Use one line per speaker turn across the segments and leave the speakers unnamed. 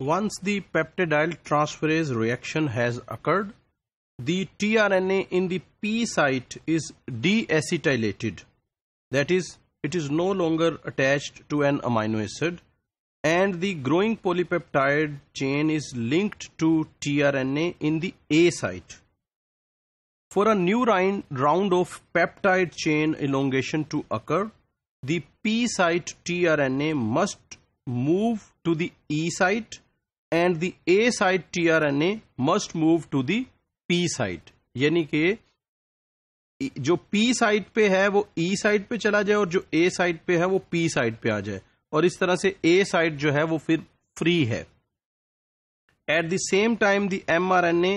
Once the peptidyl transferase reaction has occurred, the tRNA in the P site is deacetylated. That is, it is no longer attached to an amino acid and the growing polypeptide chain is linked to tRNA in the A site. For a new round of peptide chain elongation to occur, the P site tRNA must move to the E site and the A site T R N A must move to the P site यानी कि e, जो P side पे है वो ई e side पे चला जाए और जो ए साइड पे है वो पी साइड पे आ जाए और इस तरह से ए साइड जो है वो फिर फ्री है at the same time the M R N A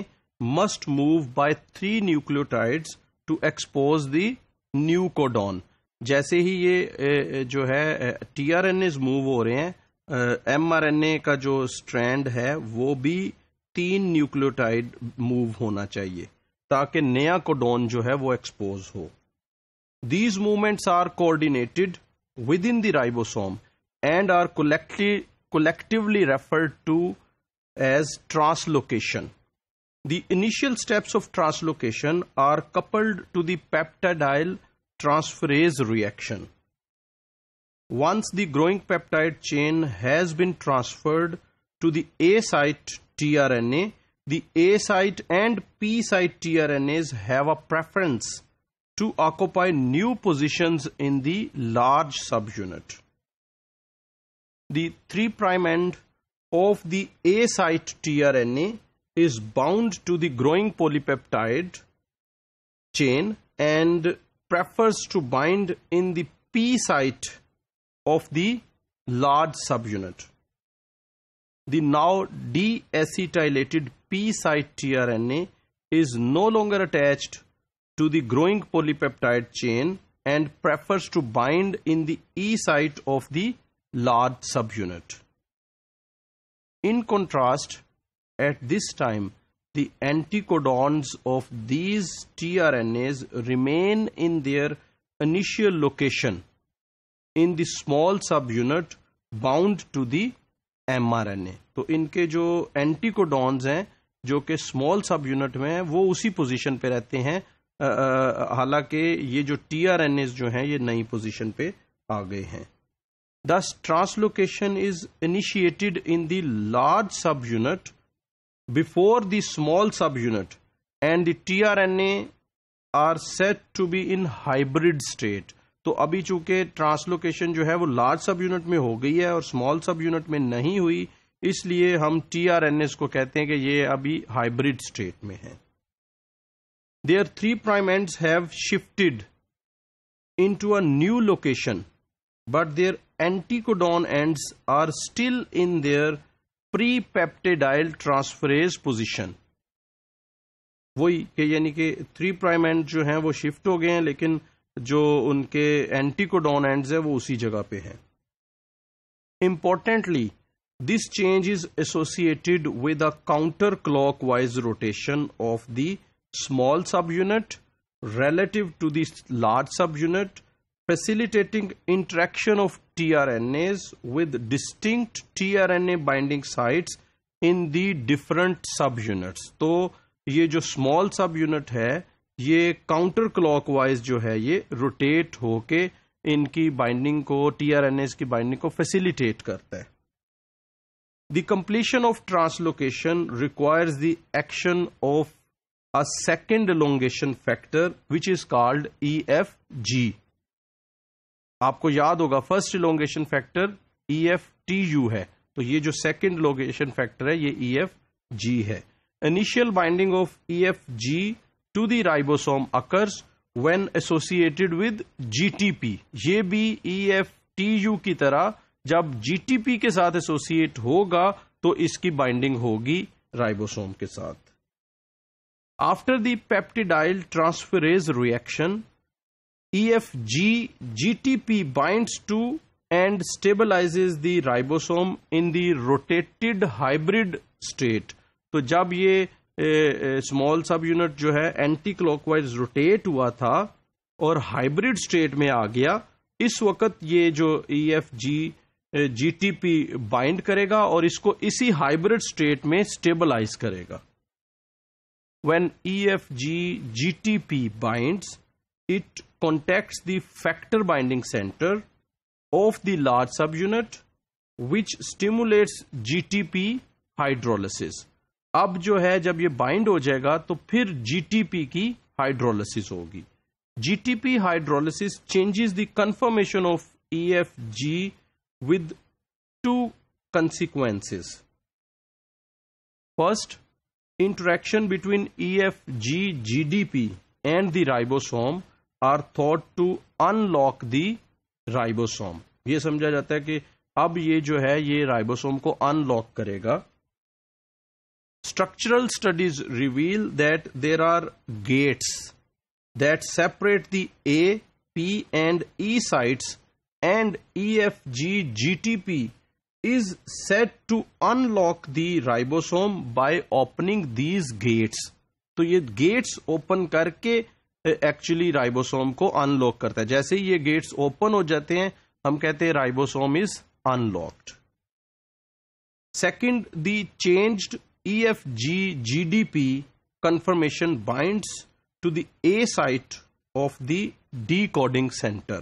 must move by three nucleotides to expose the new codon जैसे ही ये जो है T R N As move हो रहे हैं एम आर एन ए का जो स्ट्रैंड है वो भी तीन न्यूक्लियोटाइड मूव होना चाहिए ताकि नया कोडोन जो है वो एक्सपोज हो these movements are coordinated within the ribosome and are collectively collectively referred to as translocation the initial steps of translocation are coupled to the peptidyl transferase reaction Once the growing peptide chain has been transferred to the A site tRNA, the A site and P site tRNAs have a preference to occupy new positions in the large subunit. The 3' end of the A site tRNA is bound to the growing polypeptide chain and prefers to bind in the P site of the large subunit. The now deacetylated P site tRNA is no longer attached to the growing polypeptide chain and prefers to bind in the E site of the large subunit. In contrast, at this time, the anticodons of these tRNAs remain in their initial location in the small subunit bound to the M R N A तो इनके जो एंटीकोडॉन्स हैं जो कि small सब unit में हैं वो उसी पोजिशन पे रहते हैं हालांकि ये जो टी आर एन एस जो है ये नई पोजिशन पे आ गए हैं thus translocation is initiated in the large subunit before the small subunit and the T R N A are set to be in hybrid state तो अभी चूंकि ट्रांसलोकेशन जो है वो लार्ज सब यूनिट में हो गई है और स्मॉल सब यूनिट में नहीं हुई इसलिए हम टी आर एन एस को कहते हैं कि ये अभी हाइब्रिड स्टेट में है their three prime end have shifted a new location but their anticodon end are still in their pre prepeptidyl transferase position वही यानी कि थ्री प्राइम एंड जो है वो शिफ्ट हो गए हैं लेकिन जो उनके एंटीकोडोन एंड है वो उसी जगह पे है importantly this change is associated with a counter clockwise rotation of the small subunit relative to this large subunit facilitating interaction of T R N As with distinct T R N A binding site in the different subunit तो ये जो small सब unit है ये counter wise जो है ये rotate होके इनकी बाइंडिंग को टीआरएनएस की बाइंडिंग को फैसिलिटेट करता है the completion of translocation requires the action of a second elongation factor which is called E F G आपको याद होगा first elongation factor E F T U है तो ये जो सेकेंड लोंगेशन फैक्टर है ये ई एफ जी है initial binding of E F G to the ribosome occurs when associated with GTP. ये भी EFTU की तरह जब GTP के साथ एसोसिएट होगा तो इसकी बाइंडिंग होगी राइबोसोम के साथ after the peptidyl transferase reaction EFG GTP binds to and stabilizes the ribosome in the rotated hybrid state. तो जब ये स्मॉल सब यूनिट जो है एंटी क्लॉकवाइज रोटेट हुआ था और हाइब्रिड स्टेट में आ गया इस वक्त ये जो E F G G T P bind करेगा और इसको इसी हाइब्रिड स्टेट में स्टेबलाइज करेगा when E F G G T P bind it contact the factor binding centre of the large subunit which stimulates G T P hydrolysis अब जो है जब ये बाइंड हो जाएगा तो फिर जीटीपी की हाइड्रोलिसिस होगी GTP hydrolysis changes the conformation of EFG with two consequences. First, interaction between EFG GDP and the ribosome are thought to unlock the ribosome ये समझा जाता है कि अब ये जो है ये राइबोसोम को अनलॉक करेगा structural studies reveal that there are gates that separate the A, P and E sites and EFG GTP is said to unlock the ribosome by opening these gates. तो ये gates open करके actually ribosome को unlock करता है जैसे ये gets open हो जाते हैं हम कहते हैं ribosome is unlocked second the changed EFG GDP conformation binds to the A site of the decoding center.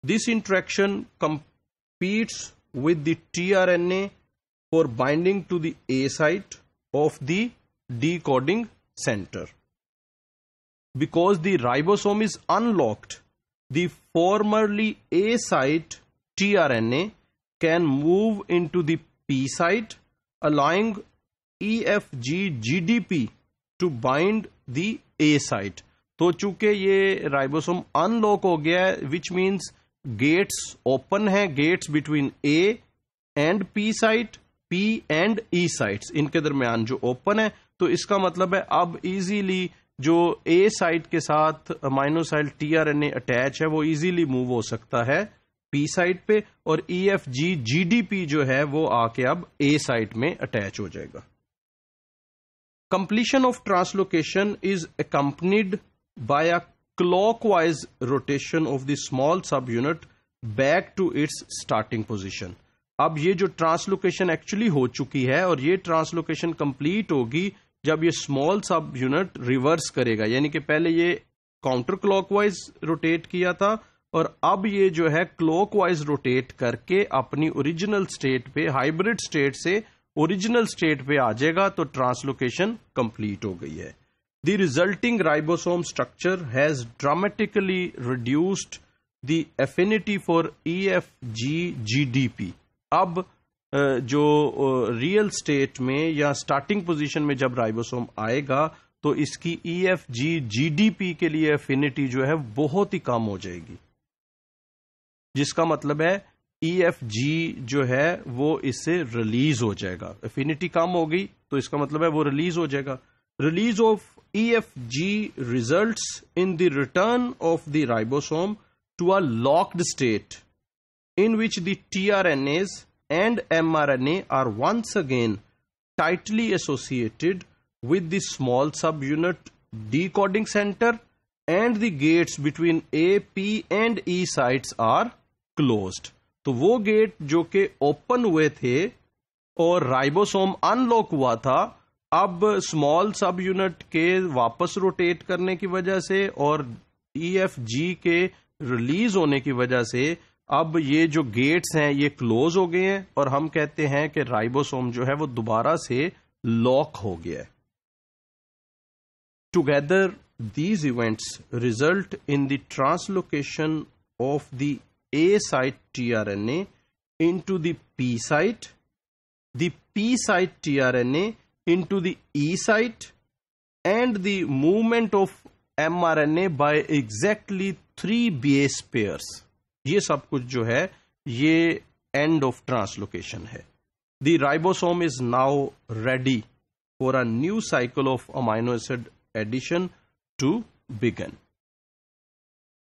This interaction competes with the tRNA for binding to the A site of the decoding center. Because the ribosome is unlocked, the formerly A site tRNA can move into the P site allowing EFG GDP to bind the A site. तो चूंकि ये ribosome unlock हो गया है which means gates open है gates between A and P site P and E sites इनके दरमियान जो ओपन है तो इसका मतलब है अब इजीली जो ए साइट के साथ माइनोसाइल टीआरएनए अटैच है वो इजीली मूव हो सकता है पी साइट पे और E F G G D P जो है वो आके अब ए साइट में अटैच हो जाएगा completion of translocation is accompanied by a clockwise rotation of the small subunit back to its starting position. अब ये जो ट्रांसलोकेशन एक्चुअली हो चुकी है और ये ट्रांसलोकेशन कंप्लीट होगी जब ये स्मॉल सब यूनिट रिवर्स करेगा यानी कि पहले ये काउंटर क्लॉकवाइज रोटेट किया था और अब ये जो है क्लॉकवाइज रोटेट करके अपनी ओरिजिनल स्टेट पे हाइब्रिड स्टेट से ओरिजिनल स्टेट पे आ जाएगा तो ट्रांसलोकेशन कंप्लीट हो गई है the resulting ribosome structure has dramatically reduced the affinity for E F G G D P अब जो रियल स्टेट में या स्टार्टिंग पोजीशन में जब राइबोसोम आएगा तो इसकी E F G G D P के लिए एफिनिटी जो है बहुत ही कम हो जाएगी जिसका मतलब है ई एफ जी जो है वो इससे रिलीज हो जाएगा एफिनिटी कम हो गई तो इसका मतलब है वो रिलीज हो जाएगा release of E F G result in the return of the ribosome to a locked state in which the T R N As and M R N A are once again tightly associated with the small subunit decoding centre and the gates between A P and E sites are closed तो वो gate जो कि open हुए थे और ribosome unlock हुआ था अब स्मॉल सब यूनिट के वापस रोटेट करने की वजह से और ईएफजी e के रिलीज होने की वजह से अब ये जो गेट्स हैं ये क्लोज हो गए हैं और हम कहते हैं कि राइबोसोम जो है वो दोबारा से लॉक हो गया है together these events result in the translocation of the A site tRNA into the P site, the P site tRNA into the E site, and the movement of mRNA by exactly three base pairs. ये सब कुछ जो है ये end of translocation है the ribosome is now ready for a new cycle of amino acid addition to begin.